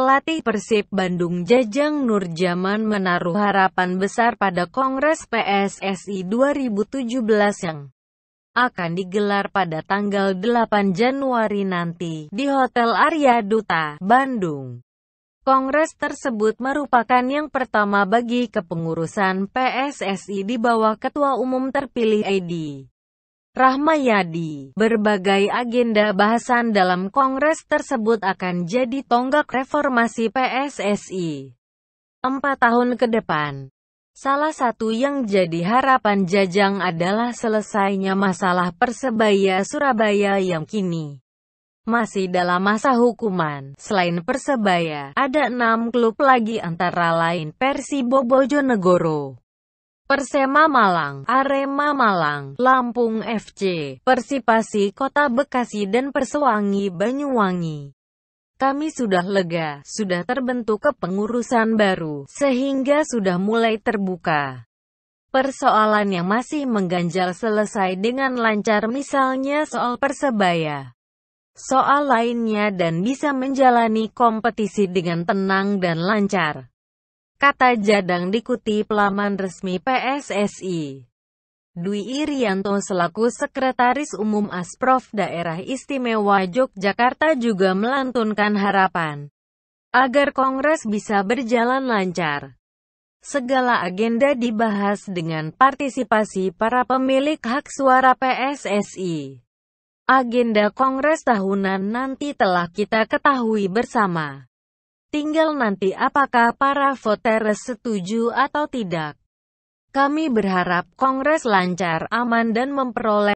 Pelatih Persib Bandung Jajang Nurjaman menaruh harapan besar pada Kongres PSSI 2017 yang akan digelar pada tanggal 8 Januari nanti di Hotel Arya Duta, Bandung. Kongres tersebut merupakan yang pertama bagi kepengurusan PSSI di bawah Ketua Umum terpilih Edi Rahmayadi, berbagai agenda bahasan dalam kongres tersebut akan jadi tonggak reformasi PSSI. Empat tahun ke depan, salah satu yang jadi harapan Jajang adalah selesainya masalah Persebaya Surabaya yang kini masih dalam masa hukuman. Selain Persebaya, ada enam klub lagi antara lain Persibo Bojonegoro, Persema Malang, Arema Malang, Lampung FC, Persipasi Kota Bekasi dan Persewangi Banyuwangi. Kami sudah lega, sudah terbentuk kepengurusan baru, sehingga sudah mulai terbuka. Persoalan yang masih mengganjal selesai dengan lancar misalnya soal Persebaya. Soal lainnya dan bisa menjalani kompetisi dengan tenang dan lancar. Kata Jadang dikutip laman resmi PSSI. Dwi Irianto selaku Sekretaris Umum Asprof Daerah Istimewa Yogyakarta juga melantunkan harapan agar Kongres bisa berjalan lancar. Segala agenda dibahas dengan partisipasi para pemilik hak suara PSSI. Agenda Kongres tahunan nanti telah kita ketahui bersama. Tinggal nanti apakah para voter setuju atau tidak. Kami berharap Kongres lancar, aman dan memperoleh